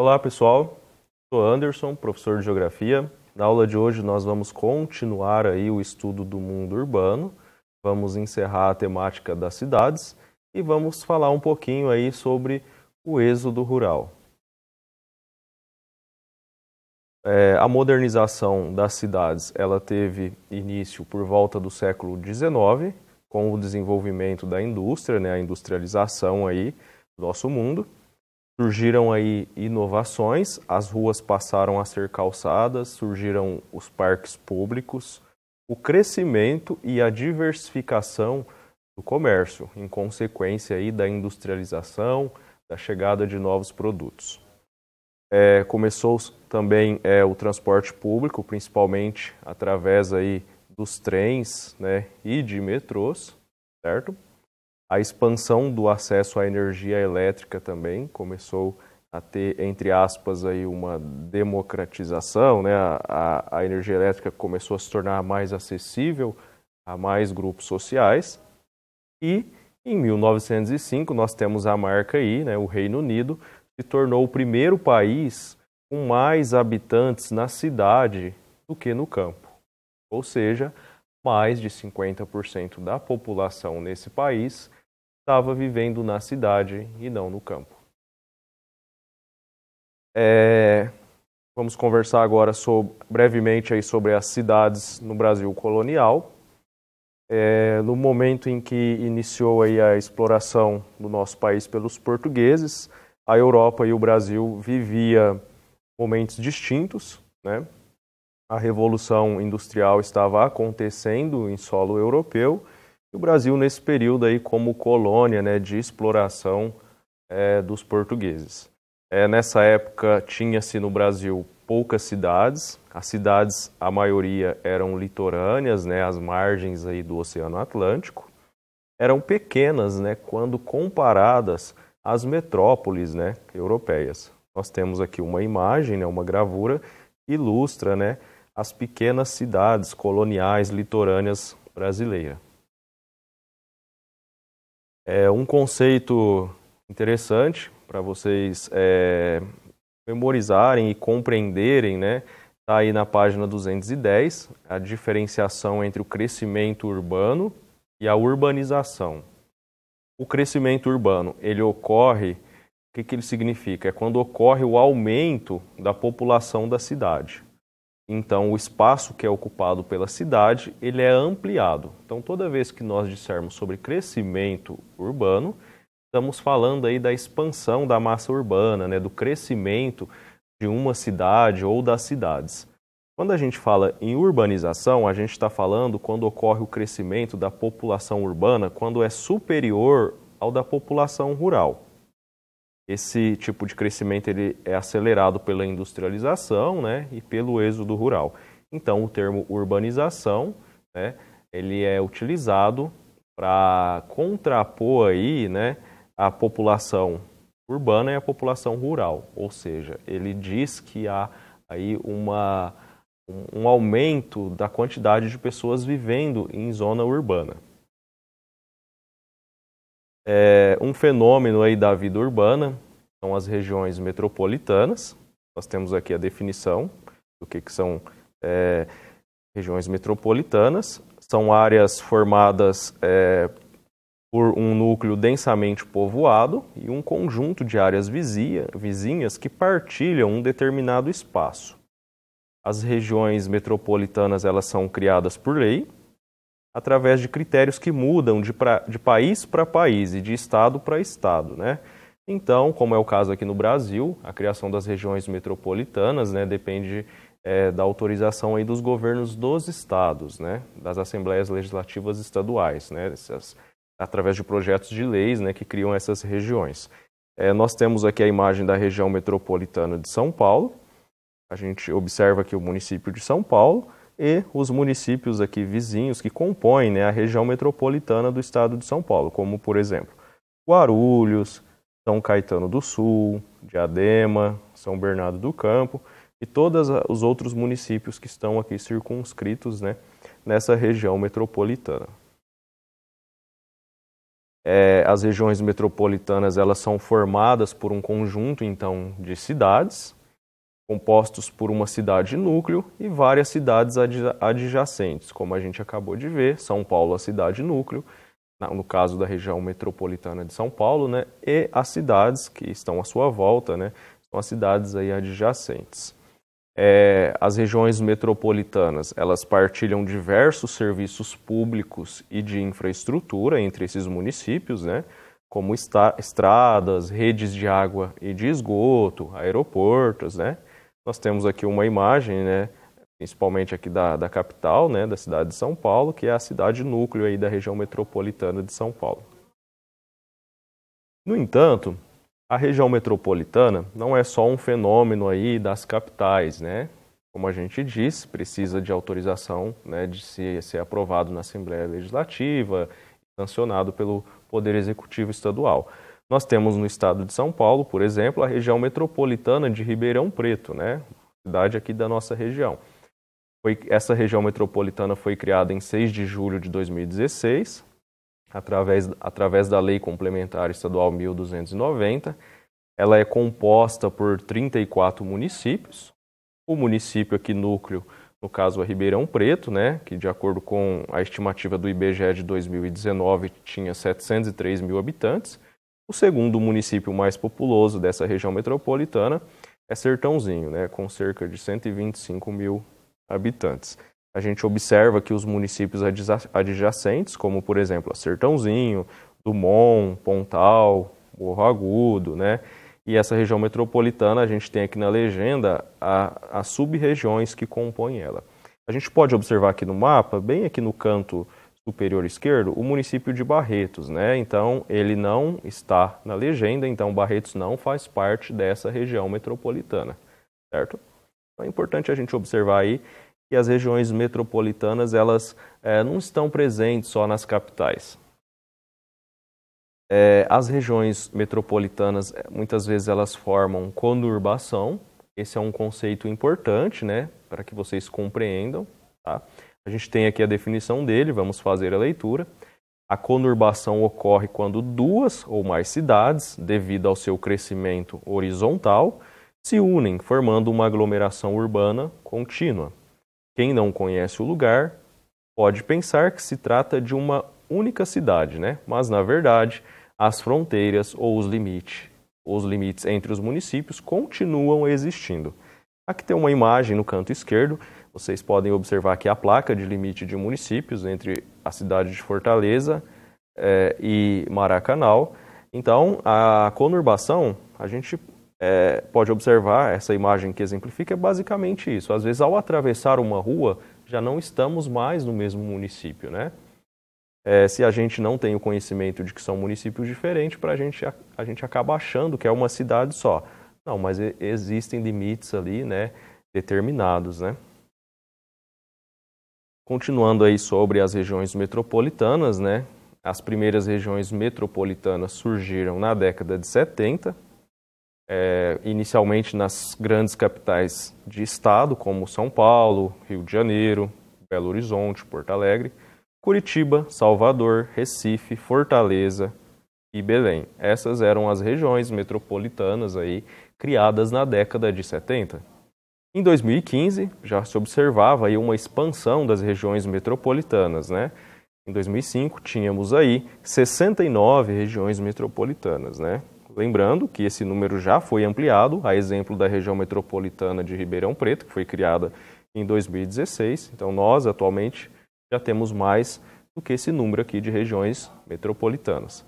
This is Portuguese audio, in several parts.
Olá pessoal, sou Anderson, professor de Geografia. Na aula de hoje nós vamos continuar aí o estudo do mundo urbano, vamos encerrar a temática das cidades e vamos falar um pouquinho aí sobre o êxodo rural. É, a modernização das cidades ela teve início por volta do século XIX, com o desenvolvimento da indústria, né, a industrialização aí do nosso mundo. Surgiram aí inovações, as ruas passaram a ser calçadas, surgiram os parques públicos, o crescimento e a diversificação do comércio, em consequência aí da industrialização, da chegada de novos produtos. É, começou também é, o transporte público, principalmente através aí dos trens né, e de metrôs, certo? a expansão do acesso à energia elétrica também começou a ter, entre aspas, aí uma democratização, né? a, a, a energia elétrica começou a se tornar mais acessível a mais grupos sociais e em 1905 nós temos a marca aí, né? o Reino Unido se tornou o primeiro país com mais habitantes na cidade do que no campo. Ou seja, mais de 50% da população nesse país estava vivendo na cidade e não no campo. É, vamos conversar agora sobre, brevemente aí sobre as cidades no Brasil colonial. É, no momento em que iniciou aí a exploração do nosso país pelos portugueses, a Europa e o Brasil vivia momentos distintos, né? A revolução industrial estava acontecendo em solo europeu e o Brasil nesse período aí como colônia né, de exploração é, dos portugueses. É, nessa época tinha-se no Brasil poucas cidades, as cidades a maioria eram litorâneas, né, as margens aí do Oceano Atlântico, eram pequenas, né, quando comparadas às metrópoles, né, europeias. Nós temos aqui uma imagem, né, uma gravura que ilustra, né, as pequenas cidades coloniais litorâneas brasileiras. É um conceito interessante para vocês é, memorizarem e compreenderem, né? Está aí na página 210, a diferenciação entre o crescimento urbano e a urbanização. O crescimento urbano, ele ocorre, o que, que ele significa? É quando ocorre o aumento da população da cidade. Então, o espaço que é ocupado pela cidade, ele é ampliado. Então, toda vez que nós dissermos sobre crescimento urbano, estamos falando aí da expansão da massa urbana, né, do crescimento de uma cidade ou das cidades. Quando a gente fala em urbanização, a gente está falando quando ocorre o crescimento da população urbana, quando é superior ao da população rural. Esse tipo de crescimento ele é acelerado pela industrialização né, e pelo êxodo rural. Então, o termo urbanização né, ele é utilizado para contrapor aí, né, a população urbana e a população rural. Ou seja, ele diz que há aí uma, um aumento da quantidade de pessoas vivendo em zona urbana é um fenômeno aí da vida urbana, são as regiões metropolitanas. Nós temos aqui a definição do que, que são é, regiões metropolitanas. São áreas formadas é, por um núcleo densamente povoado e um conjunto de áreas vizia, vizinhas que partilham um determinado espaço. As regiões metropolitanas elas são criadas por lei através de critérios que mudam de, pra, de país para país e de estado para estado, né? Então, como é o caso aqui no Brasil, a criação das regiões metropolitanas né, depende é, da autorização aí dos governos dos estados, né, das assembleias legislativas estaduais, né, essas, através de projetos de leis né, que criam essas regiões. É, nós temos aqui a imagem da região metropolitana de São Paulo. A gente observa aqui o município de São Paulo, e os municípios aqui vizinhos que compõem né, a região metropolitana do estado de São Paulo, como, por exemplo, Guarulhos, São Caetano do Sul, Diadema, São Bernardo do Campo e todos os outros municípios que estão aqui circunscritos né, nessa região metropolitana. É, as regiões metropolitanas elas são formadas por um conjunto então de cidades compostos por uma cidade núcleo e várias cidades adjacentes, como a gente acabou de ver, São Paulo a cidade núcleo, no caso da região metropolitana de São Paulo, né, e as cidades que estão à sua volta, né, são as cidades aí adjacentes. É, as regiões metropolitanas elas partilham diversos serviços públicos e de infraestrutura entre esses municípios, né, como estradas, redes de água e de esgoto, aeroportos, né, nós temos aqui uma imagem, né, principalmente aqui da, da capital, né, da cidade de São Paulo, que é a cidade núcleo aí da região metropolitana de São Paulo. No entanto, a região metropolitana não é só um fenômeno aí das capitais, né? Como a gente disse, precisa de autorização, né, de ser, ser aprovado na Assembleia Legislativa, sancionado pelo Poder Executivo Estadual. Nós temos no estado de São Paulo, por exemplo, a região metropolitana de Ribeirão Preto, né? cidade aqui da nossa região. Foi, essa região metropolitana foi criada em 6 de julho de 2016, através, através da Lei Complementar Estadual 1290. Ela é composta por 34 municípios. O município aqui núcleo, no caso, é Ribeirão Preto, né, que de acordo com a estimativa do IBGE de 2019 tinha 703 mil habitantes. O segundo município mais populoso dessa região metropolitana é Sertãozinho, né, com cerca de 125 mil habitantes. A gente observa que os municípios adjacentes, como por exemplo Sertãozinho, Dumont, Pontal, Morro Agudo, né, e essa região metropolitana, a gente tem aqui na legenda as sub-regiões que compõem ela. A gente pode observar aqui no mapa, bem aqui no canto superior esquerdo, o município de Barretos, né? Então ele não está na legenda, então Barretos não faz parte dessa região metropolitana, certo? Então é importante a gente observar aí que as regiões metropolitanas elas é, não estão presentes só nas capitais. É, as regiões metropolitanas é, muitas vezes elas formam conurbação. Esse é um conceito importante, né, para que vocês compreendam, tá? A gente tem aqui a definição dele, vamos fazer a leitura. A conurbação ocorre quando duas ou mais cidades, devido ao seu crescimento horizontal, se unem, formando uma aglomeração urbana contínua. Quem não conhece o lugar pode pensar que se trata de uma única cidade, né? mas na verdade as fronteiras ou os limites, os limites entre os municípios continuam existindo. Aqui tem uma imagem no canto esquerdo vocês podem observar aqui a placa de limite de municípios entre a cidade de Fortaleza é, e Maracanal. Então, a conurbação, a gente é, pode observar, essa imagem que exemplifica é basicamente isso. Às vezes, ao atravessar uma rua, já não estamos mais no mesmo município, né? É, se a gente não tem o conhecimento de que são municípios diferentes, para a gente a gente acaba achando que é uma cidade só. Não, mas existem limites ali, né, determinados, né? Continuando aí sobre as regiões metropolitanas, né? As primeiras regiões metropolitanas surgiram na década de 70, é, eh, inicialmente nas grandes capitais de estado, como São Paulo, Rio de Janeiro, Belo Horizonte, Porto Alegre, Curitiba, Salvador, Recife, Fortaleza e Belém. Essas eram as regiões metropolitanas aí criadas na década de 70. Em 2015, já se observava aí uma expansão das regiões metropolitanas, né? Em 2005, tínhamos aí 69 regiões metropolitanas, né? Lembrando que esse número já foi ampliado, a exemplo da região metropolitana de Ribeirão Preto, que foi criada em 2016. Então, nós atualmente já temos mais do que esse número aqui de regiões metropolitanas.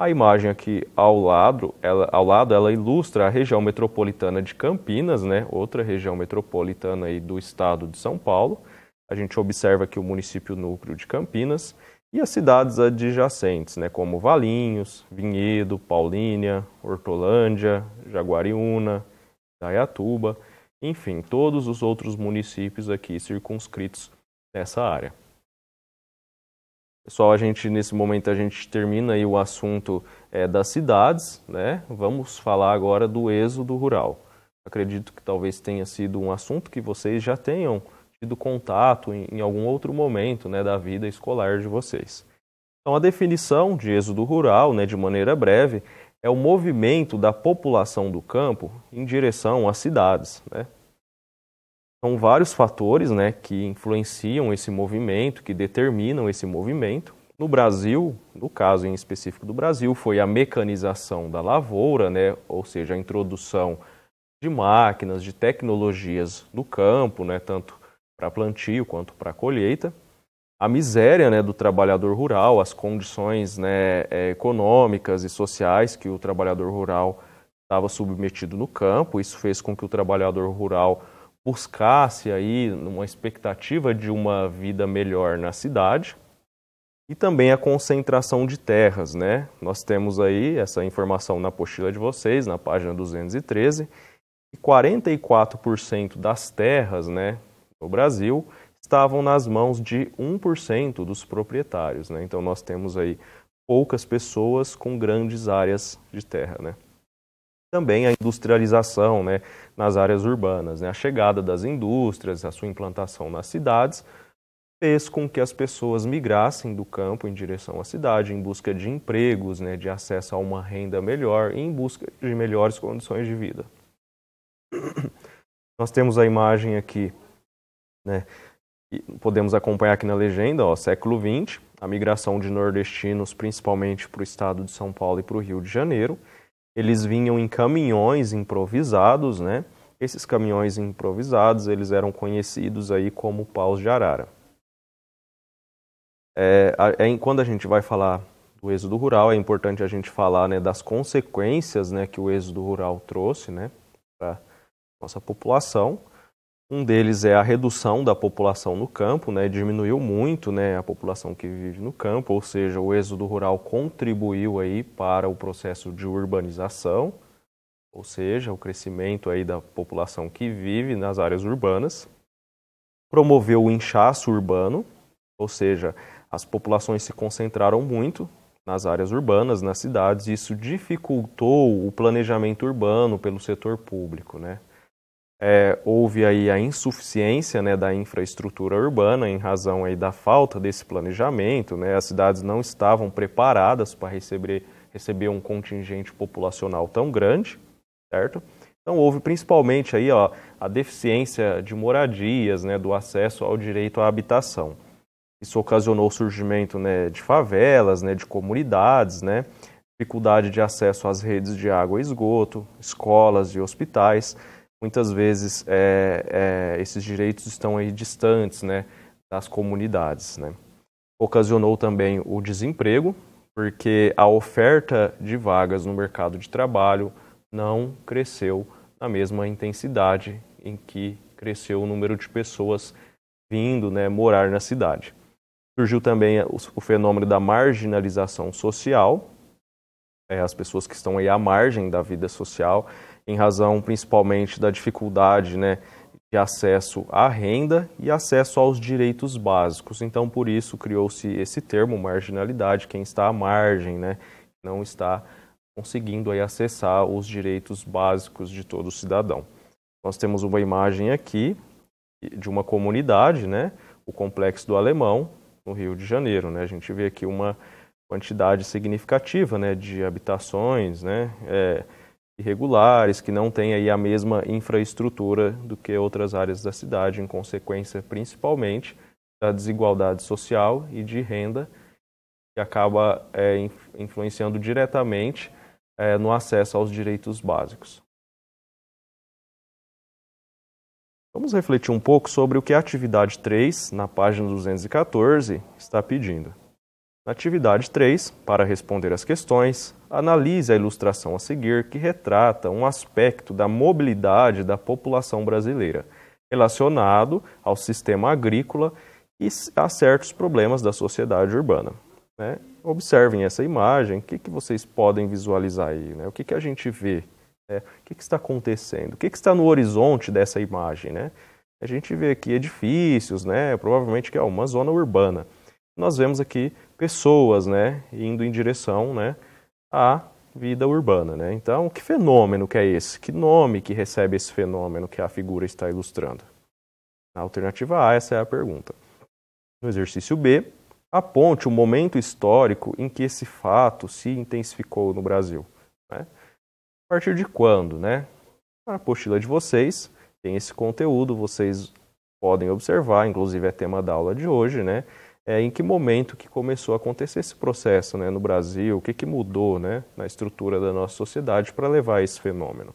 A imagem aqui ao lado, ela, ao lado, ela ilustra a região metropolitana de Campinas, né? outra região metropolitana aí do estado de São Paulo. A gente observa aqui o município núcleo de Campinas e as cidades adjacentes, né? como Valinhos, Vinhedo, Paulínia, Hortolândia, Jaguariúna, Dayatuba, enfim, todos os outros municípios aqui circunscritos nessa área. Pessoal, a gente nesse momento a gente termina aí o assunto é, das cidades, né? Vamos falar agora do êxodo rural. Acredito que talvez tenha sido um assunto que vocês já tenham tido contato em, em algum outro momento, né, da vida escolar de vocês. Então, a definição de êxodo rural, né, de maneira breve, é o movimento da população do campo em direção às cidades, né? São vários fatores né, que influenciam esse movimento, que determinam esse movimento. No Brasil, no caso em específico do Brasil, foi a mecanização da lavoura, né, ou seja, a introdução de máquinas, de tecnologias no campo, né, tanto para plantio quanto para colheita. A miséria né, do trabalhador rural, as condições né, eh, econômicas e sociais que o trabalhador rural estava submetido no campo, isso fez com que o trabalhador rural buscasse aí uma expectativa de uma vida melhor na cidade e também a concentração de terras, né? Nós temos aí essa informação na apostila de vocês, na página 213, e 44% das terras, né, no Brasil estavam nas mãos de 1% dos proprietários, né? Então nós temos aí poucas pessoas com grandes áreas de terra, né? também a industrialização né, nas áreas urbanas. Né? A chegada das indústrias, a sua implantação nas cidades, fez com que as pessoas migrassem do campo em direção à cidade, em busca de empregos, né, de acesso a uma renda melhor e em busca de melhores condições de vida. Nós temos a imagem aqui, né, podemos acompanhar aqui na legenda, ó, século XX, a migração de nordestinos principalmente para o estado de São Paulo e para o Rio de Janeiro, eles vinham em caminhões improvisados, né? Esses caminhões improvisados, eles eram conhecidos aí como paus de arara. É, é, quando a gente vai falar do êxodo rural, é importante a gente falar né, das consequências né, que o êxodo rural trouxe né, para nossa população. Um deles é a redução da população no campo, né? diminuiu muito né, a população que vive no campo, ou seja, o êxodo rural contribuiu aí para o processo de urbanização, ou seja, o crescimento aí da população que vive nas áreas urbanas. Promoveu o inchaço urbano, ou seja, as populações se concentraram muito nas áreas urbanas, nas cidades, e isso dificultou o planejamento urbano pelo setor público, né? é, houve aí a insuficiência né, da infraestrutura urbana em razão aí da falta desse planejamento, né, as cidades não estavam preparadas para receber, receber um contingente populacional tão grande, certo? Então houve principalmente aí, ó, a deficiência de moradias, né, do acesso ao direito à habitação. Isso ocasionou o surgimento né, de favelas, né, de comunidades, né, dificuldade de acesso às redes de água e esgoto, escolas e hospitais, muitas vezes é, é, esses direitos estão aí distantes né, das comunidades. Né? Ocasionou também o desemprego, porque a oferta de vagas no mercado de trabalho não cresceu na mesma intensidade em que cresceu o número de pessoas vindo né, morar na cidade. Surgiu também o fenômeno da marginalização social, é, as pessoas que estão aí à margem da vida social, em razão principalmente da dificuldade né, de acesso à renda e acesso aos direitos básicos. Então, por isso criou-se esse termo, marginalidade, quem está à margem, né, não está conseguindo aí, acessar os direitos básicos de todo cidadão. Nós temos uma imagem aqui de uma comunidade, né, o Complexo do Alemão, no Rio de Janeiro. Né? A gente vê aqui uma quantidade significativa né, de habitações, né, é, irregulares, que não têm aí a mesma infraestrutura do que outras áreas da cidade, em consequência principalmente da desigualdade social e de renda, que acaba é, influenciando diretamente é, no acesso aos direitos básicos. Vamos refletir um pouco sobre o que a atividade 3, na página 214, está pedindo atividade 3, para responder as questões, analise a ilustração a seguir que retrata um aspecto da mobilidade da população brasileira relacionado ao sistema agrícola e a certos problemas da sociedade urbana. Né? Observem essa imagem, o que, que vocês podem visualizar aí? Né? O que, que a gente vê? Né? O que, que está acontecendo? O que, que está no horizonte dessa imagem? Né? A gente vê aqui edifícios, né? provavelmente que é uma zona urbana nós vemos aqui pessoas né, indo em direção né, à vida urbana. Né? Então, que fenômeno que é esse? Que nome que recebe esse fenômeno que a figura está ilustrando? Na alternativa A, essa é a pergunta. No exercício B, aponte o momento histórico em que esse fato se intensificou no Brasil. Né? A partir de quando, né? Na apostila de vocês tem esse conteúdo, vocês podem observar, inclusive é tema da aula de hoje, né? é, em que momento que começou a acontecer esse processo né, no Brasil, o que, que mudou né, na estrutura da nossa sociedade para levar esse fenômeno.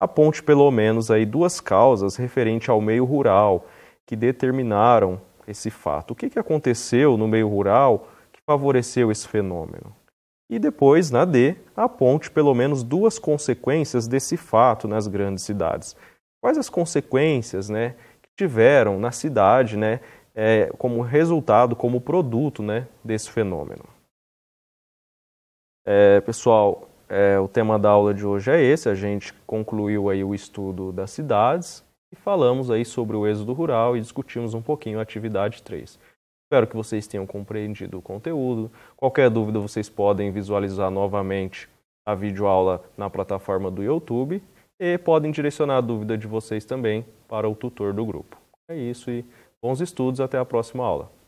Aponte pelo menos aí duas causas referente ao meio rural que determinaram esse fato. O que, que aconteceu no meio rural que favoreceu esse fenômeno? E depois, na D, aponte pelo menos duas consequências desse fato nas grandes cidades. Quais as consequências né, que tiveram na cidade né, é, como resultado, como produto né, desse fenômeno. É, pessoal, é, o tema da aula de hoje é esse. A gente concluiu aí o estudo das cidades e falamos aí sobre o êxodo rural e discutimos um pouquinho a atividade 3. Espero que vocês tenham compreendido o conteúdo. Qualquer dúvida, vocês podem visualizar novamente a videoaula na plataforma do YouTube e podem direcionar a dúvida de vocês também para o tutor do grupo. É isso e Bons estudos, até a próxima aula.